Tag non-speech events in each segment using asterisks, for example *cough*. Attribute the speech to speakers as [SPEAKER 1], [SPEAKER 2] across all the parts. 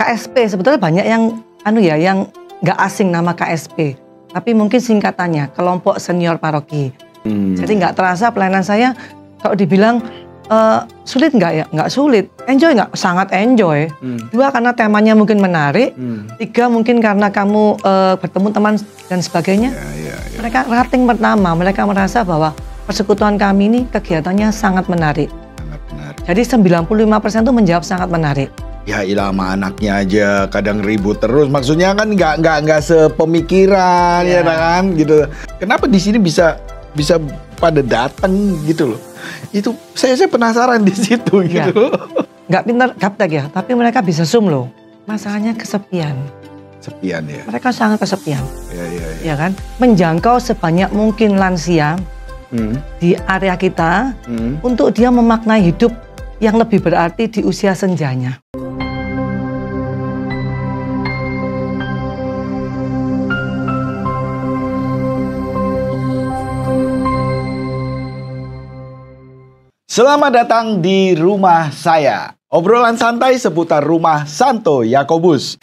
[SPEAKER 1] KSP sebetulnya banyak yang anu ya yang nggak asing nama KSP, tapi mungkin singkatannya kelompok senior paroki. Hmm. Jadi nggak terasa pelayanan saya kalau dibilang uh, sulit nggak ya? Nggak sulit. Enjoy nggak? Sangat enjoy. Hmm. Dua karena temanya mungkin menarik. Hmm. Tiga mungkin karena kamu uh, bertemu teman dan sebagainya. Yeah, yeah, yeah. Mereka rating pertama, mereka merasa bahwa persekutuan kami ini kegiatannya sangat menarik. Sangat menarik. Jadi 95% itu menjawab sangat menarik
[SPEAKER 2] ya ilah sama anaknya aja kadang ribut terus maksudnya kan nggak nggak nggak sepemikiran yeah. ya kan gitu kenapa di sini bisa bisa pada datang gitu loh itu
[SPEAKER 1] saya saya penasaran di situ yeah. gitu nggak pintar gaptek ya tapi mereka bisa zoom loh masalahnya kesepian kesepian ya mereka sangat kesepian ya, yeah, yeah, Yeah. kan menjangkau sebanyak mungkin lansia mm. di area kita mm. untuk dia memaknai hidup yang lebih berarti di usia senjanya.
[SPEAKER 2] Selamat datang di rumah saya. Obrolan santai seputar rumah Santo Yakobus.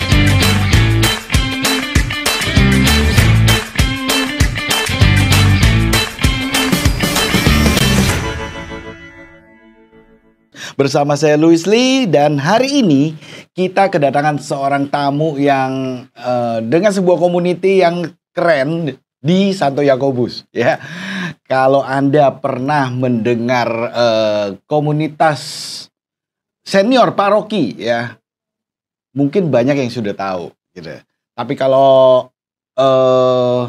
[SPEAKER 2] Bersama saya Louis Lee dan hari ini kita kedatangan seorang tamu yang uh, dengan sebuah community yang keren di Santo Yakobus ya. Kalau Anda pernah mendengar eh, komunitas senior paroki ya, mungkin banyak yang sudah tahu gitu. Tapi kalau eh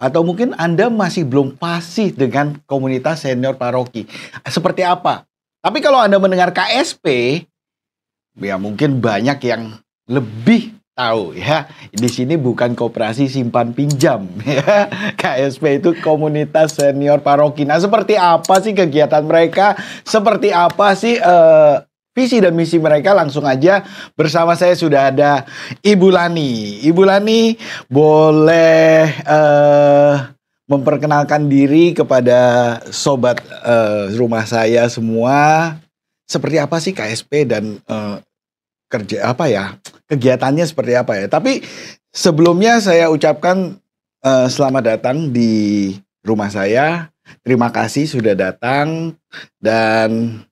[SPEAKER 2] atau mungkin Anda masih belum fasih dengan komunitas senior paroki. Seperti apa? Tapi kalau Anda mendengar KSP, ya mungkin banyak yang lebih tahu ya. Di sini bukan kooperasi simpan pinjam ya. *laughs* KSP itu komunitas senior paroki. Nah, seperti apa sih kegiatan mereka? Seperti apa sih uh, visi dan misi mereka? Langsung aja bersama saya sudah ada Ibu Lani. Ibu Lani boleh uh, memperkenalkan diri kepada sobat uh, rumah saya semua. Seperti apa sih KSP dan uh, kerja apa ya kegiatannya seperti apa ya. Tapi sebelumnya saya ucapkan uh, selamat datang di rumah saya. Terima kasih sudah datang dan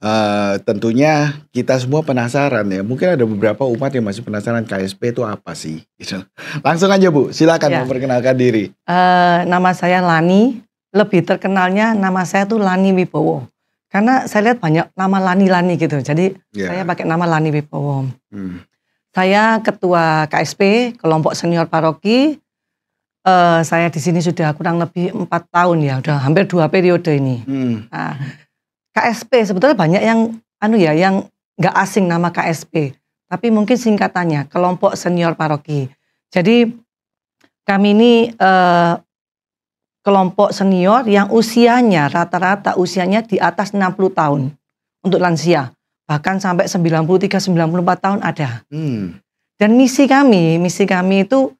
[SPEAKER 2] uh, tentunya kita semua penasaran ya. Mungkin ada beberapa umat yang masih penasaran KSP itu apa sih. Gitu. *laughs* Langsung aja Bu, silakan ya. memperkenalkan diri.
[SPEAKER 1] Uh, nama saya Lani. Lebih terkenalnya nama saya tuh Lani Wibowo. Karena saya lihat banyak nama Lani-Lani gitu. Jadi yeah. saya pakai nama Lani Wipowo Hmm. Saya ketua KSP, kelompok senior paroki. Uh, saya di sini sudah kurang lebih empat tahun ya, udah hampir dua periode ini. Hmm. Nah, KSP sebetulnya banyak yang anu ya, yang nggak asing nama KSP, tapi mungkin singkatannya kelompok senior paroki. Jadi kami ini uh, kelompok senior yang usianya rata-rata usianya di atas 60 tahun untuk lansia. Bahkan sampai 93-94 tahun ada. Hmm. Dan misi kami, misi kami itu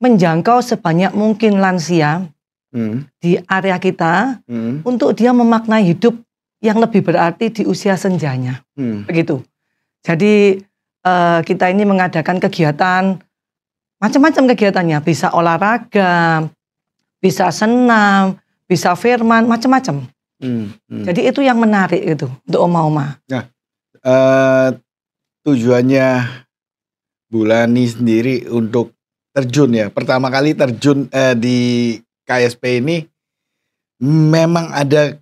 [SPEAKER 1] menjangkau sebanyak mungkin lansia hmm. di area kita hmm. untuk dia memaknai hidup yang lebih berarti di usia senjanya. Hmm. Begitu. Jadi uh, kita ini mengadakan kegiatan macam-macam kegiatannya, bisa olahraga, bisa senam, bisa firman, macam-macam. Hmm, hmm. Jadi itu yang menarik itu untuk oma-oma.
[SPEAKER 2] Nah, uh, tujuannya Bulani sendiri untuk terjun ya. Pertama kali terjun uh, di KSP ini memang ada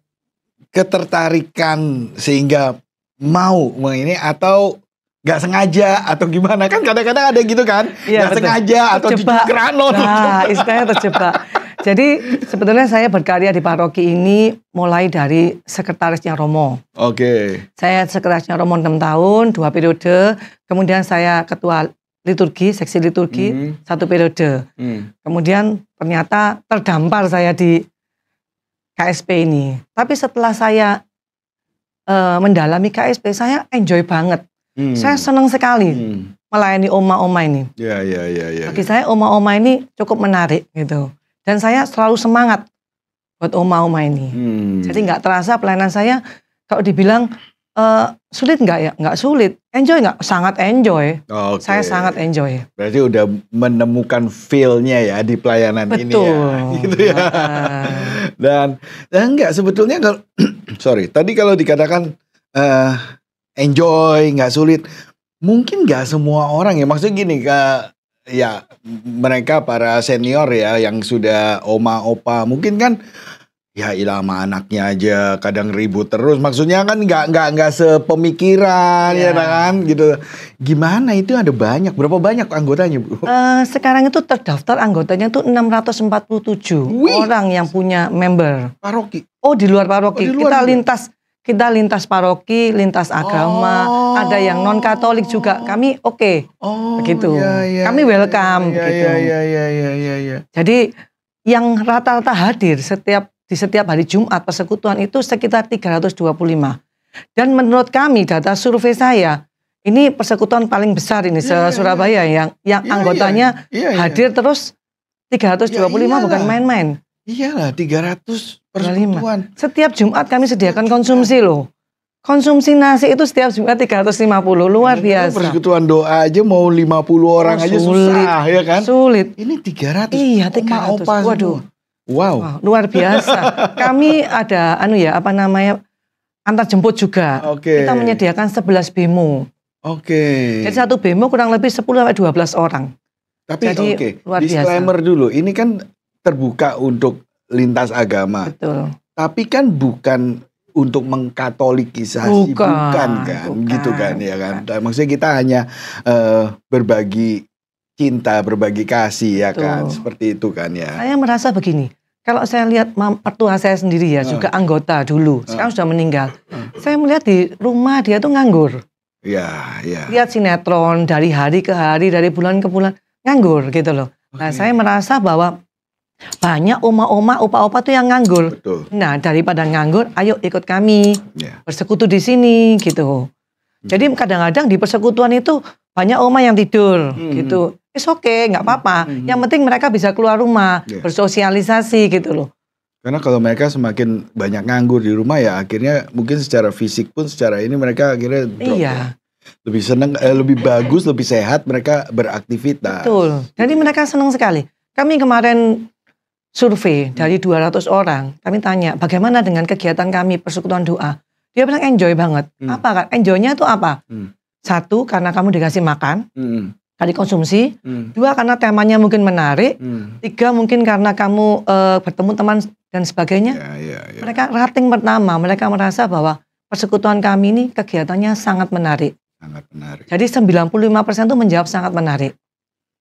[SPEAKER 2] ketertarikan sehingga mau ini atau nggak sengaja atau gimana kan kadang-kadang ada gitu kan iya, nggak ya, sengaja atau terjebak. di nah istilahnya
[SPEAKER 1] terjebak jadi sebetulnya saya berkarya di paroki ini mulai dari sekretarisnya Romo. Oke. Okay. Saya sekretarisnya Romo 6 tahun, dua periode. Kemudian saya ketua liturgi, seksi liturgi mm. satu periode. Mm. Kemudian ternyata terdampar saya di KSP ini. Tapi setelah saya uh, mendalami KSP, saya enjoy banget. Hmm. Saya senang sekali hmm. melayani oma-oma ini.
[SPEAKER 2] Iya, iya, iya. Ya,
[SPEAKER 1] Bagi ya. saya oma-oma ini cukup menarik gitu. Dan saya selalu semangat buat oma-oma ini. Hmm. Jadi nggak terasa pelayanan saya kalau dibilang uh, sulit nggak ya? Nggak sulit. Enjoy nggak? Sangat enjoy. Okay. Saya sangat enjoy.
[SPEAKER 2] Berarti udah menemukan feel-nya ya di pelayanan Betul. ini ya. Gitu ya. Iya. *laughs* dan dan eh, nggak sebetulnya kalau *clears throat* sorry tadi kalau dikatakan uh, enjoy nggak sulit mungkin nggak semua orang ya maksudnya gini uh, ya mereka para senior ya yang sudah oma opa mungkin kan ya ilama anaknya aja kadang ribut terus maksudnya kan nggak nggak nggak sepemikiran yeah. ya kan gitu gimana
[SPEAKER 1] itu ada banyak berapa banyak anggotanya bu uh, sekarang itu terdaftar anggotanya tuh 647 Wih. orang yang punya member paroki oh di luar paroki oh, di luar kita juga. lintas kita lintas paroki, lintas agama, oh. ada yang non Katolik juga. Kami oke, okay, oh, begitu. Ya, ya, Kami iya, welcome, ya, gitu. Ya, ya, ya, ya, ya, ya. Jadi yang rata-rata hadir setiap di setiap hari Jumat persekutuan itu sekitar 325. Dan menurut kami data survei saya ini persekutuan paling besar ini se ya, iya, Surabaya ya, yang yang anggotanya hadir terus 325 ya, bukan main-main. Iyalah 300 persekutuan. Iya, setiap Jumat kami iya. sediakan konsumsi loh. Konsumsi nasi itu setiap Jumat 350 luar iya, biasa. Persekutuan
[SPEAKER 2] doa aja mau 50 orang oh, aja sulit, susah ya kan? Sulit. Ini
[SPEAKER 1] 300. Iya, 300. opa Waduh. Wow. wow. Luar biasa. *laughs* kami ada anu ya apa namanya antar jemput juga. Okay. Kita menyediakan 11 bemo.
[SPEAKER 2] Oke. Okay. Jadi
[SPEAKER 1] satu bemo kurang lebih 10 sampai 12 orang. Tapi oke, okay. disclaimer
[SPEAKER 2] biasa. dulu. Ini kan terbuka untuk lintas agama. Betul. Tapi kan bukan untuk mengkatolikisasi bukan, bukan kan bukan, gitu kan ya kan. Bukan. Maksudnya kita hanya uh, berbagi cinta, berbagi kasih ya Betul. kan. Seperti itu kan ya. Saya
[SPEAKER 1] merasa begini. Kalau saya lihat mertua saya sendiri ya, uh. juga anggota dulu, ah. sekarang sudah meninggal. Uh. Saya melihat di rumah dia tuh nganggur.
[SPEAKER 2] Ya, ya.
[SPEAKER 1] Lihat sinetron dari hari ke hari, dari bulan ke bulan, nganggur gitu loh. Okay. Nah, saya merasa bahwa banyak oma-oma, opa-opa tuh yang nganggur. Betul. Nah, daripada nganggur, ayo ikut kami. Yeah. Bersekutu di sini gitu. Hmm. Jadi kadang-kadang di persekutuan itu banyak oma yang tidur hmm. gitu. It's okay, nggak apa-apa. Hmm. hmm. Yang penting mereka bisa keluar rumah, yeah. bersosialisasi gitu loh.
[SPEAKER 2] Karena kalau mereka semakin banyak nganggur di rumah ya akhirnya mungkin secara fisik pun secara ini mereka akhirnya drop iya. ya. lebih senang eh, lebih bagus lebih sehat mereka beraktivitas.
[SPEAKER 1] Betul. Jadi gitu. mereka senang sekali. Kami kemarin survei dari 200 orang. Kami tanya, bagaimana dengan kegiatan kami persekutuan doa? Dia bilang enjoy banget. Hmm. Apa kan? Enjoynya itu apa? Hmm. Satu, karena kamu dikasih makan. Hmm. Tadi konsumsi. Hmm. Dua, karena temanya mungkin menarik. Hmm. Tiga, mungkin karena kamu uh, bertemu teman dan sebagainya. Yeah, yeah, yeah. Mereka rating pertama, mereka merasa bahwa persekutuan kami ini kegiatannya sangat menarik. Sangat menarik. Jadi 95% itu menjawab sangat menarik.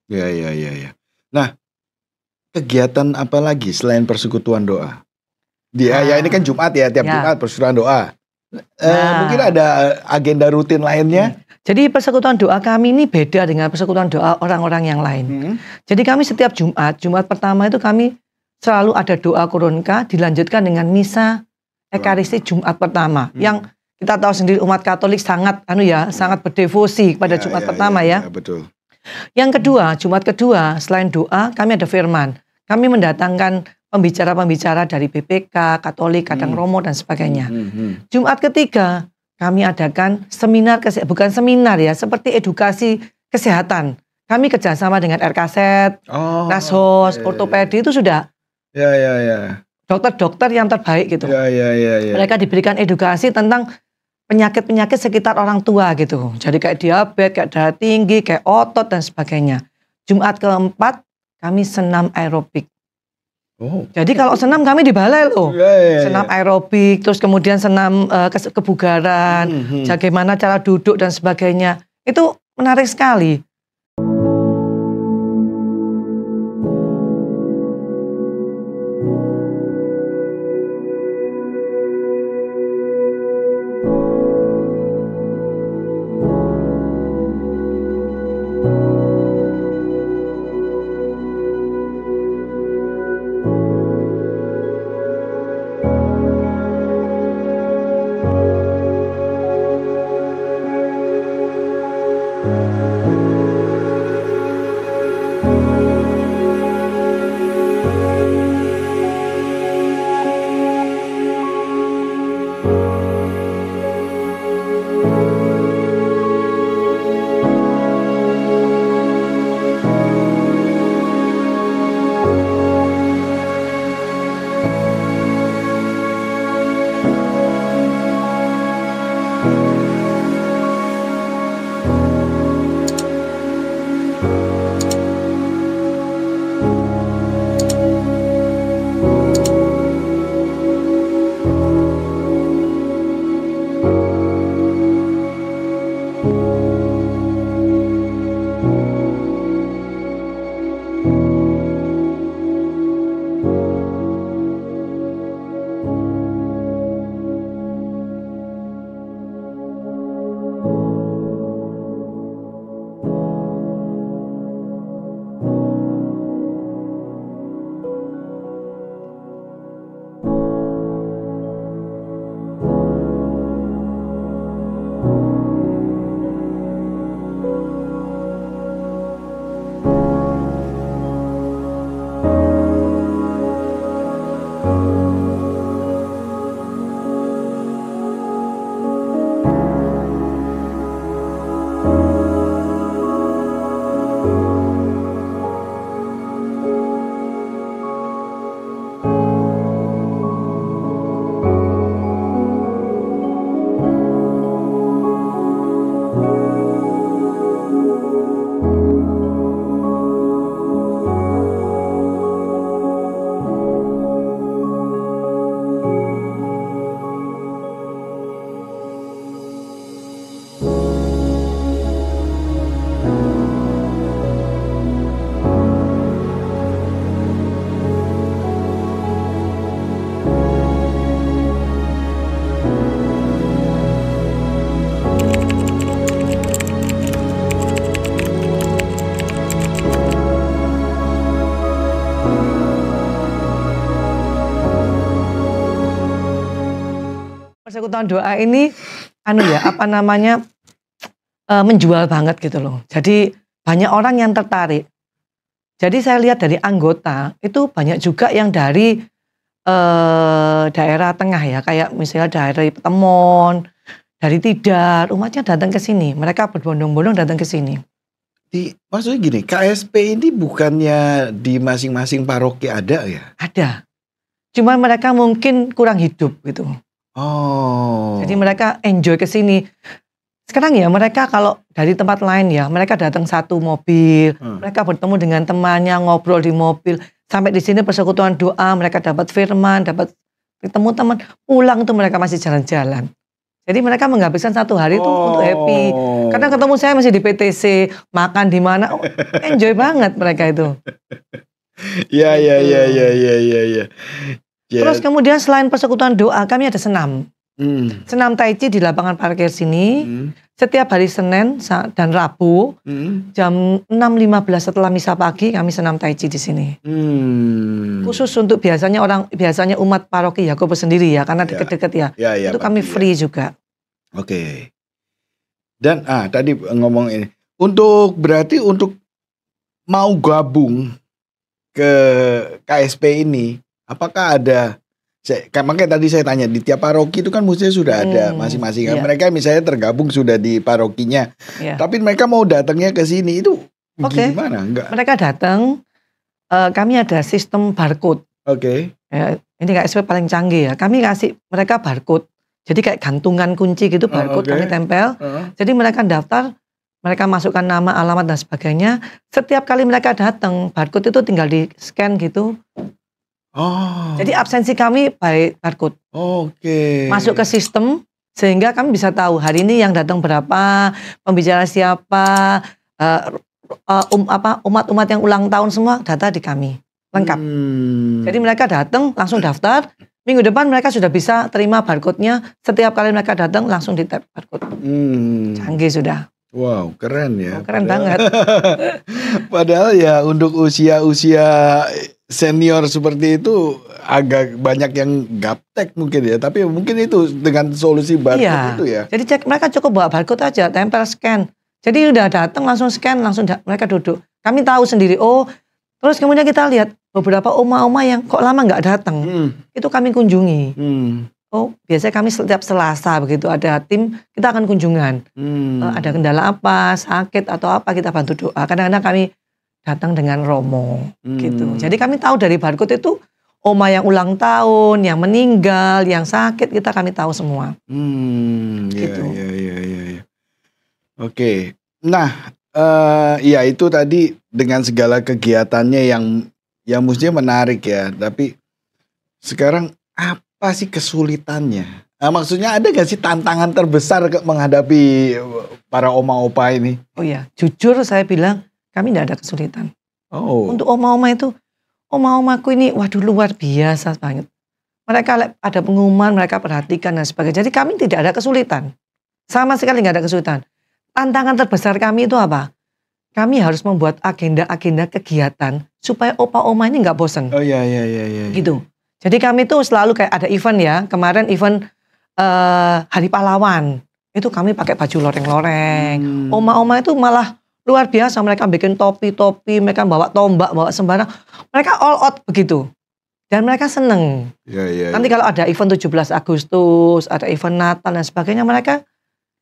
[SPEAKER 2] Ya, ya, ya, ya. Nah, kegiatan apa lagi selain persekutuan doa?
[SPEAKER 1] Dia ya, nah. ya ini kan ah. Jumat ya, tiap ya. Jumat persekutuan doa.
[SPEAKER 2] Eh, nah. Eh, mungkin ada eh, agenda rutin lainnya. Hmm.
[SPEAKER 1] Jadi persekutuan doa kami ini beda dengan persekutuan doa orang-orang yang lain. Hmm. Jadi kami setiap Jumat, Jumat pertama itu kami selalu ada doa kurunka dilanjutkan dengan misa ekaristi Jumat pertama hmm. yang kita tahu sendiri umat Katolik sangat anu ya, sangat berdevosi pada ya, Jumat ya, pertama ya. ya. ya betul. Yang kedua, Jumat kedua, selain doa, kami ada firman. Kami mendatangkan pembicara-pembicara dari BPK, Katolik, Kadang hmm. Romo, dan sebagainya. Hmm, hmm, hmm, Jumat ketiga, kami adakan seminar, bukan seminar ya, seperti edukasi kesehatan. Kami kerjasama dengan RKZ, oh, Nasos, okay. Iya, iya, Ortopedi iya. itu sudah. Ya, ya, ya dokter-dokter yang terbaik gitu. Ya, ya, ya, ya. Mereka diberikan edukasi tentang penyakit-penyakit sekitar orang tua gitu. Jadi kayak diabetes, kayak darah tinggi, kayak otot dan sebagainya. Jumat keempat kami senam aerobik. Oh. Jadi kalau senam kami di balai loh. Yeah, yeah, yeah. Senam aerobik, terus kemudian senam uh, kebugaran, mm -hmm. bagaimana cara duduk dan sebagainya. Itu menarik sekali. Thank you. eksekutor doa ini anu ya apa namanya e, menjual banget gitu loh. Jadi banyak orang yang tertarik. Jadi saya lihat dari anggota itu banyak juga yang dari e, daerah tengah ya, kayak misalnya dari Petemon, dari Tidar, umatnya datang ke sini. Mereka berbondong-bondong datang ke sini.
[SPEAKER 2] Di maksudnya gini, KSP ini bukannya di masing-masing paroki ada
[SPEAKER 1] ya? Ada. Cuma mereka mungkin kurang hidup gitu. Oh. Jadi mereka enjoy ke sini. Sekarang ya mereka kalau dari tempat lain ya, mereka datang satu mobil, hmm. mereka bertemu dengan temannya, ngobrol di mobil. Sampai di sini persekutuan doa, mereka dapat firman, dapat ketemu teman, pulang tuh mereka masih jalan-jalan. Jadi mereka menghabiskan satu hari itu oh. untuk happy. Karena ketemu saya masih di PTC, makan di mana, oh, enjoy banget mereka itu.
[SPEAKER 2] *laughs* ya ya ya ya ya iya. Ya. ya. Yeah. Terus
[SPEAKER 1] kemudian selain persekutuan doa, kami ada senam. Mm. Senam Tai Chi di lapangan parkir sini mm. setiap hari Senin dan Rabu mm. jam 6.15 setelah misa pagi kami senam Tai Chi di sini. Mm. Khusus untuk biasanya orang biasanya umat paroki ya Yakobus sendiri ya karena ya. deket-deket ya. Yeah, yeah, Itu kami ya. free juga.
[SPEAKER 2] Oke. Okay. Dan ah tadi ngomong ini untuk berarti untuk mau gabung ke KSP ini Apakah ada saya, makanya tadi saya tanya di tiap paroki itu kan musuhnya sudah ada hmm, masing-masing. Kan iya. Mereka misalnya tergabung sudah di parokinya, yeah. tapi mereka mau datangnya ke
[SPEAKER 1] sini itu okay. gimana? Enggak. Mereka datang, uh, kami ada sistem barcode. Oke. Okay. Ya, ini KSP paling canggih ya. Kami kasih mereka barcode, jadi kayak gantungan kunci gitu oh, barcode uh, okay. kami tempel. Uh. Jadi mereka daftar, mereka masukkan nama, alamat dan sebagainya. Setiap kali mereka datang, barcode itu tinggal di scan gitu Oh. Jadi absensi kami by barcode. Oke. Okay. Masuk ke sistem sehingga kami bisa tahu hari ini yang datang berapa, pembicara siapa, uh, um, apa umat-umat yang ulang tahun semua data di kami lengkap. Hmm. Jadi mereka datang langsung daftar. Minggu depan mereka sudah bisa terima barcode-nya. Setiap kali mereka datang langsung di tap barcode.
[SPEAKER 2] Hmm.
[SPEAKER 1] Canggih sudah.
[SPEAKER 2] Wow, keren ya. Oh, keren Padahal, banget. *laughs* padahal ya untuk usia-usia senior seperti itu agak banyak yang gaptek mungkin ya tapi mungkin itu dengan solusi barcode iya. itu ya
[SPEAKER 1] jadi cek mereka cukup bawa barcode aja tempel scan jadi udah datang langsung scan langsung da- mereka duduk kami tahu sendiri oh terus kemudian kita lihat beberapa oma-oma yang kok lama nggak datang hmm. itu kami kunjungi hmm. oh biasanya kami setiap selasa begitu ada tim kita akan kunjungan hmm. Eh, ada kendala apa sakit atau apa kita bantu doa kadang-kadang kami datang dengan romo hmm. gitu. Jadi kami tahu dari barcode itu oma yang ulang tahun, yang meninggal, yang sakit kita kami tahu semua.
[SPEAKER 2] Hmm, iya, gitu. Ya, ya, ya, ya. Oke. Nah, uh, ya itu tadi dengan segala kegiatannya yang yang mestinya menarik ya, tapi sekarang apa sih kesulitannya? Nah, maksudnya ada gak sih tantangan terbesar ke menghadapi para oma opa ini? Oh iya, jujur
[SPEAKER 1] saya bilang kami tidak ada kesulitan. Oh. Untuk oma-oma itu, oma-omaku ini waduh luar biasa banget. Mereka ada pengumuman, mereka perhatikan dan sebagainya. Jadi kami tidak ada kesulitan. Sama sekali nggak ada kesulitan. Tantangan terbesar kami itu apa? Kami harus membuat agenda-agenda kegiatan supaya opa-oma ini nggak bosen. Oh iya, iya, iya, iya. iya. Gitu. Jadi kami tuh selalu kayak ada event ya. Kemarin event uh, Hari Pahlawan. Itu kami pakai baju loreng-loreng. Oma-oma -loreng. hmm. itu malah luar biasa mereka bikin topi-topi, mereka bawa tombak, bawa sembarang. Mereka all out begitu. Dan mereka seneng.
[SPEAKER 2] Ya, ya, Nanti kalau
[SPEAKER 1] ada event 17 Agustus, ada event Natal dan sebagainya, mereka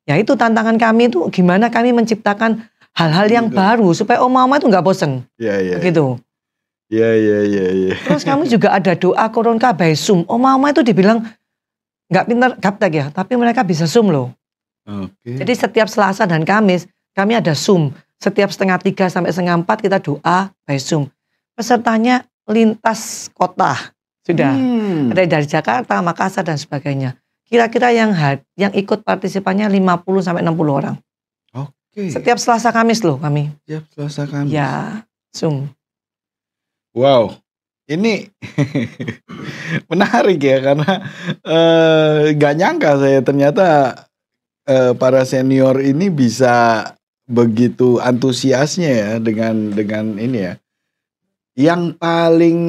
[SPEAKER 1] ya itu tantangan kami itu gimana kami menciptakan hal-hal yang gitu. baru supaya oma-oma itu nggak bosen. ya, Ya Begitu.
[SPEAKER 2] Iya. ya. ya ya ya Terus
[SPEAKER 1] kami juga ada doa koron kabai Zoom. Oma-oma itu dibilang nggak pintar gaptek ya, tapi mereka bisa Zoom loh. Okay. Jadi setiap Selasa dan Kamis kami ada Zoom setiap setengah tiga sampai setengah empat kita doa by Zoom. Pesertanya lintas kota sudah hmm. ada dari Jakarta, Makassar dan sebagainya. Kira-kira yang had, yang ikut partisipannya 50 sampai 60 orang. Oke. Okay. Setiap Selasa Kamis loh kami. Setiap Selasa Kamis. Ya, Zoom.
[SPEAKER 2] Wow. Ini *laughs* menarik ya karena eh gak nyangka saya ternyata uh, para senior ini bisa begitu antusiasnya ya dengan dengan ini ya. Yang paling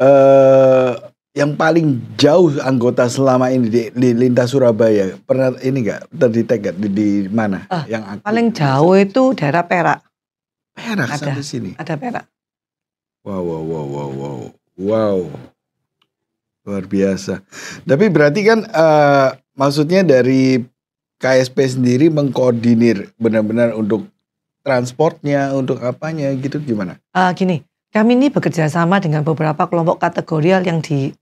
[SPEAKER 2] eh yang paling jauh anggota selama ini di, di lintas Surabaya pernah ini enggak terdetek gak di, di mana
[SPEAKER 1] uh, yang aku, paling jauh itu daerah Perak. Perak ada, sampai sini. Ada Perak.
[SPEAKER 2] Wow wow wow wow wow. Wow. Luar biasa. Tapi berarti kan uh, maksudnya dari KSP sendiri mengkoordinir benar-benar untuk transportnya, untuk apanya gitu gimana?
[SPEAKER 1] Uh, gini, kami ini bekerja sama dengan beberapa kelompok kategorial yang di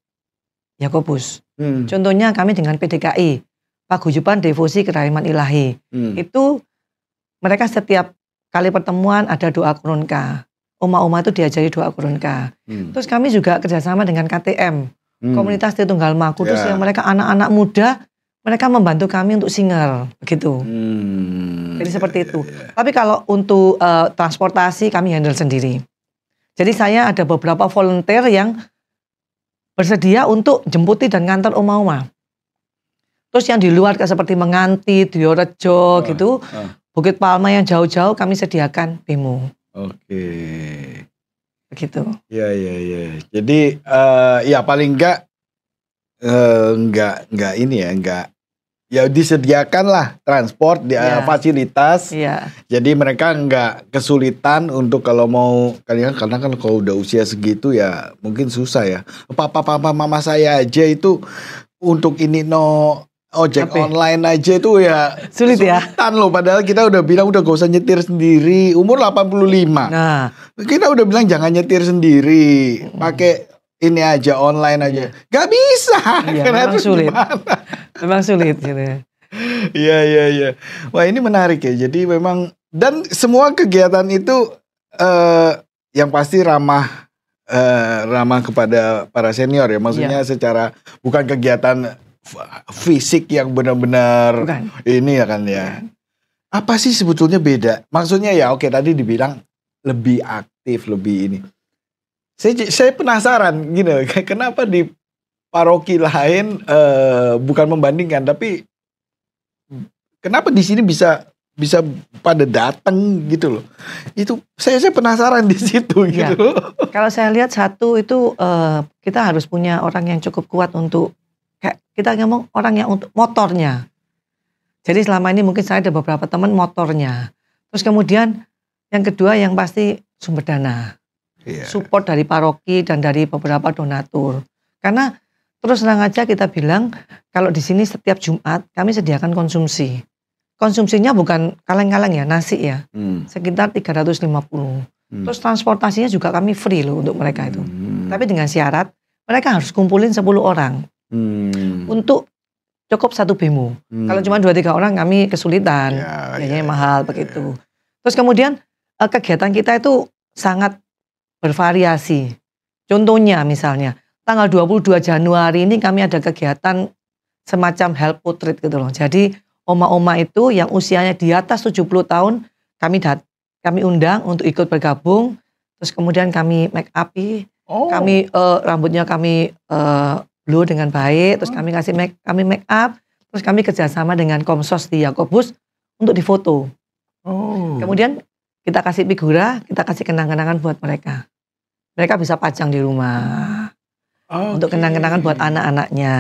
[SPEAKER 1] Yakobus. Hmm. Contohnya kami dengan PDKI, Paguyuban Devosi Kerahiman Ilahi. Hmm. Itu mereka setiap kali pertemuan ada doa kurunka. Oma-oma itu diajari doa kurunka. Hmm. Terus kami juga kerjasama dengan KTM, hmm. Komunitas Tritunggal Maku. Terus yeah. yang mereka anak-anak muda mereka membantu kami untuk singer gitu. Hmm. Jadi seperti itu. Tapi kalau untuk uh, transportasi kami handle sendiri. Jadi saya ada beberapa volunteer yang bersedia untuk jemputi dan ngantar oma-oma. Terus yang di luar seperti Menganti, Diorejo oh, ah, gitu, oh. Bukit Palma yang jauh-jauh kami sediakan bimu.
[SPEAKER 2] Oke. Okay. Begitu. Iya iya iya. Jadi uh, ya paling enggak uh, enggak enggak eh, ini ya, enggak ya disediakanlah transport di yeah. Iya. fasilitas yeah. jadi mereka nggak kesulitan untuk kalau mau kalian karena kan kalau udah usia segitu ya mungkin susah ya papa papa mama saya aja itu untuk ini no ojek Ape. Ya? online aja itu ya sulit ya loh padahal kita udah bilang udah gak usah nyetir sendiri umur 85 nah kita udah bilang jangan nyetir sendiri hmm. pakai ini aja online aja iya. gak bisa iya, karena itu sulit memang sulit gitu. ya. Iya iya iya. Wah ini menarik ya. Jadi memang dan semua kegiatan itu eh, yang pasti ramah eh, ramah kepada para senior ya. Maksudnya yeah. secara bukan kegiatan fisik yang benar-benar ini ya kan ya. Iya. Apa sih sebetulnya beda? Maksudnya ya oke tadi dibilang lebih aktif lebih ini. Saya saya penasaran gini. *laughs* Kenapa di paroki lain uh, bukan membandingkan tapi kenapa di sini bisa bisa pada datang
[SPEAKER 1] gitu loh. Itu saya saya penasaran di situ iya. gitu. Ya. Kalau saya lihat satu itu uh, kita harus punya orang yang cukup kuat untuk kayak kita ngomong orang yang untuk motornya. Jadi selama ini mungkin saya ada beberapa teman motornya. Terus kemudian yang kedua yang pasti sumber dana. Yeah. Support dari paroki dan dari beberapa donatur. Karena Terus terang aja kita bilang kalau di sini setiap Jumat kami sediakan konsumsi. Konsumsinya bukan kaleng-kaleng ya, nasi ya. Hmm. Sekitar 350. Hmm. Terus transportasinya juga kami free loh untuk mereka itu. Hmm. Tapi dengan syarat mereka harus kumpulin 10 orang. Hmm. Untuk cukup satu bimu. Hmm. Kalau cuma dua tiga orang kami kesulitan. Ya, ya, ya, mahal ya, ya, begitu. Terus kemudian eh, kegiatan kita itu sangat bervariasi. Contohnya misalnya tanggal 22 Januari ini kami ada kegiatan semacam help portrait gitu loh. Jadi oma-oma itu yang usianya di atas 70 tahun kami dat kami undang untuk ikut bergabung. Terus kemudian kami make up, oh. kami uh, rambutnya kami uh, eh, blue dengan baik. Terus hmm. kami kasih make kami make up. Terus kami kerjasama dengan Komsos di Yakobus untuk difoto. Oh. Kemudian kita kasih figura, kita kasih kenang-kenangan buat mereka. Mereka bisa pajang di rumah okay. untuk kenang-kenangan buat anak-anaknya.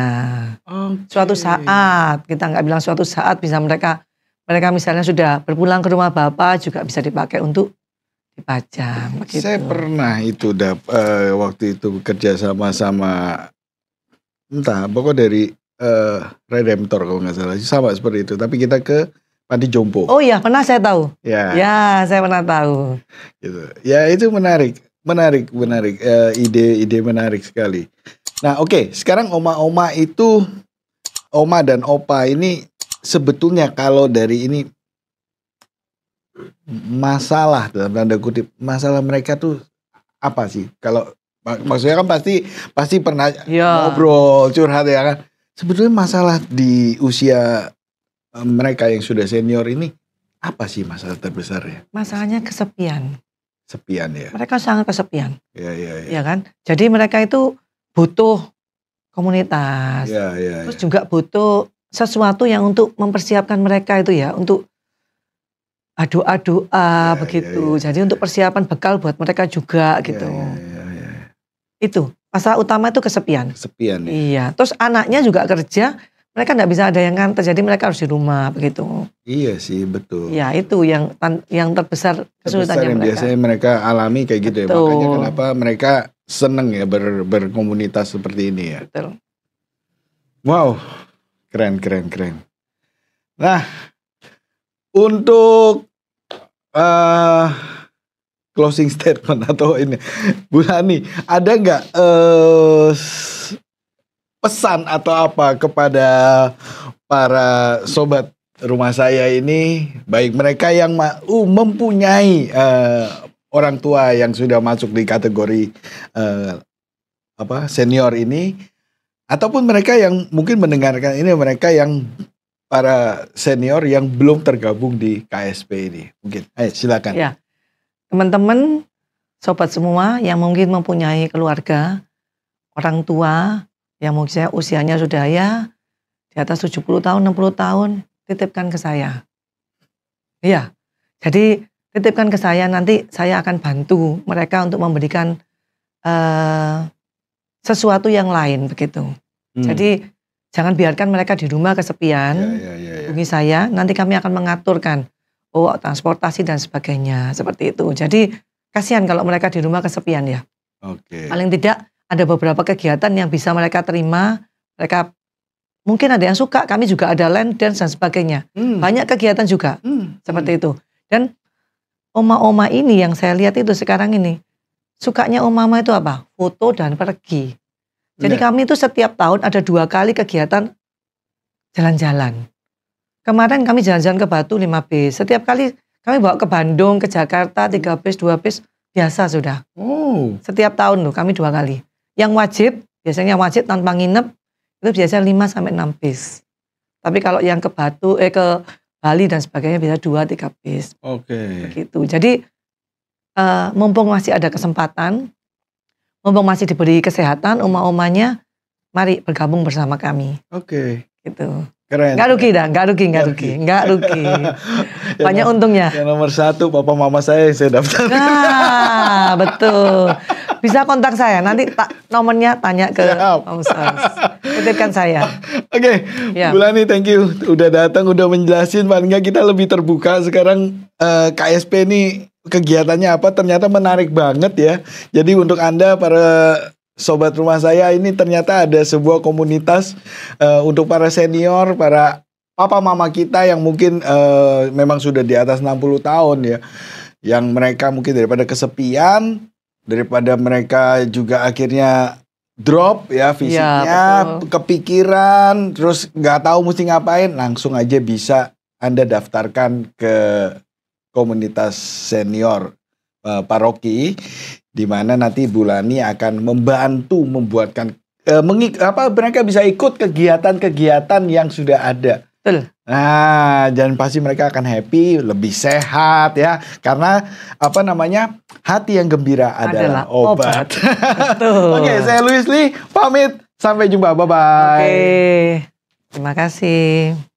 [SPEAKER 1] Okay. Suatu saat kita nggak bilang suatu saat bisa mereka mereka misalnya sudah berpulang ke rumah bapak juga bisa dipakai untuk dipajang. Begitu. Saya
[SPEAKER 2] pernah itu dap, uh, waktu itu bekerja sama sama entah pokok dari uh, eh, Redemptor kalau nggak salah sama seperti itu. Tapi kita ke Panti Jompo. Oh
[SPEAKER 1] iya, pernah saya tahu. Ya. Ya, saya pernah tahu.
[SPEAKER 2] Gitu. Ya itu menarik. Menarik, menarik. ide eh, ide ide menarik sekali. Nah, oke, okay. sekarang oma-oma itu oma dan opa ini sebetulnya kalau dari ini masalah dalam tanda kutip, masalah mereka tuh apa sih? Kalau maksudnya kan pasti pasti pernah ya. ngobrol, curhat ya kan. Sebetulnya masalah di usia eh, mereka yang sudah senior ini apa sih masalah terbesarnya?
[SPEAKER 1] Masalahnya kesepian.
[SPEAKER 2] Sepian ya.
[SPEAKER 1] Mereka sangat kesepian. Iya, iya, iya. Ya kan? Jadi mereka itu butuh komunitas. Ya, ya, Terus ya. juga butuh sesuatu yang untuk mempersiapkan mereka itu ya, untuk doa-doa ya, iya, begitu. Ya, ya, Jadi untuk persiapan bekal buat mereka juga iya, gitu. Ya, ya, Itu masalah utama itu kesepian. Kesepian. Ya. Iya. Terus anaknya juga kerja, mereka nggak bisa ada yang nganter jadi mereka harus di rumah begitu
[SPEAKER 2] iya sih betul ya
[SPEAKER 1] itu yang yang terbesar kesulitan yang mereka biasanya
[SPEAKER 2] mereka alami kayak gitu ya. betul. ya makanya kenapa mereka seneng ya ber, berkomunitas seperti ini ya betul wow keren keren keren nah untuk uh, closing *laughs* statement atau ini Bu Hani ada nggak uh, pesan atau apa kepada para sobat rumah saya ini baik mereka yang uh, mempunyai uh, orang tua yang sudah masuk di kategori uh, apa senior ini ataupun mereka yang mungkin mendengarkan ini mereka yang para senior yang belum tergabung di KSP ini mungkin ayo silakan ya
[SPEAKER 1] teman-teman sobat semua yang mungkin mempunyai keluarga orang tua yang mungkin saya usianya sudah ya di atas 70 tahun, 60 tahun, titipkan ke saya. Iya, jadi titipkan ke saya, nanti saya akan bantu mereka untuk memberikan uh, sesuatu yang lain begitu. Hmm. Jadi jangan biarkan mereka di rumah kesepian, ya, ya, ya, ya. saya, nanti kami akan mengaturkan, oh transportasi dan sebagainya, seperti itu. Jadi kasihan kalau mereka di rumah kesepian ya. Oke. Okay. Paling tidak ada beberapa kegiatan yang bisa mereka terima, mereka mungkin ada yang suka, kami juga ada land dance dan sebagainya. Hmm. Banyak kegiatan juga hmm. seperti hmm. itu. Dan oma-oma ini yang saya lihat itu sekarang ini, sukanya oma-oma itu apa? Foto dan pergi. Jadi yeah. kami itu setiap tahun ada dua kali kegiatan jalan-jalan. Kemarin kami jalan-jalan ke Batu 5B. Setiap kali kami bawa ke Bandung, ke Jakarta, 3 bis, 2 bis, biasa sudah. Oh. Setiap tahun tuh kami dua kali. Yang wajib, biasanya wajib tanpa nginep itu biasanya 5 sampai 6 bis. Tapi kalau yang ke Batu eh ke Bali dan sebagainya bisa 2 3 bis. Oke. Okay. Begitu. Jadi uh, mumpung masih ada kesempatan, mumpung masih diberi kesehatan, oma-omanya mari bergabung bersama kami.
[SPEAKER 2] Oke. Okay. Gitu.
[SPEAKER 1] Keren. Gak rugi dah, gak rugi, gak rugi, gak rugi. *laughs* *laughs* Banyak untungnya. Yang
[SPEAKER 2] nomor satu, bapak mama saya yang saya daftar.
[SPEAKER 1] Nah, betul. *laughs* Bisa kontak saya nanti ta nomornya tanya ke Om Titipkan saya. Oke, okay. Ya. ini
[SPEAKER 2] Bulani thank you udah datang udah menjelasin paling kita lebih terbuka sekarang uh, eh, KSP ini kegiatannya apa ternyata menarik banget ya. Jadi untuk Anda para sobat rumah saya ini ternyata ada sebuah komunitas uh, untuk para senior, para papa mama kita yang mungkin uh, memang sudah di atas 60 tahun ya yang mereka mungkin daripada kesepian daripada mereka juga akhirnya drop ya iya, fisiknya, ya, kepikiran, terus nggak tahu mesti ngapain, langsung aja bisa Anda daftarkan ke komunitas senior uh, paroki di mana nanti Bulani akan membantu membuatkan uh, mengik apa mereka bisa ikut kegiatan-kegiatan yang sudah ada Betul. Nah, dan pasti mereka akan happy, lebih sehat ya. Karena apa namanya? Hati yang gembira adalah, adalah obat.
[SPEAKER 1] obat. *laughs* Oke, saya
[SPEAKER 2] Luis Lee pamit. Sampai jumpa. Bye bye. Oke. Terima
[SPEAKER 1] kasih.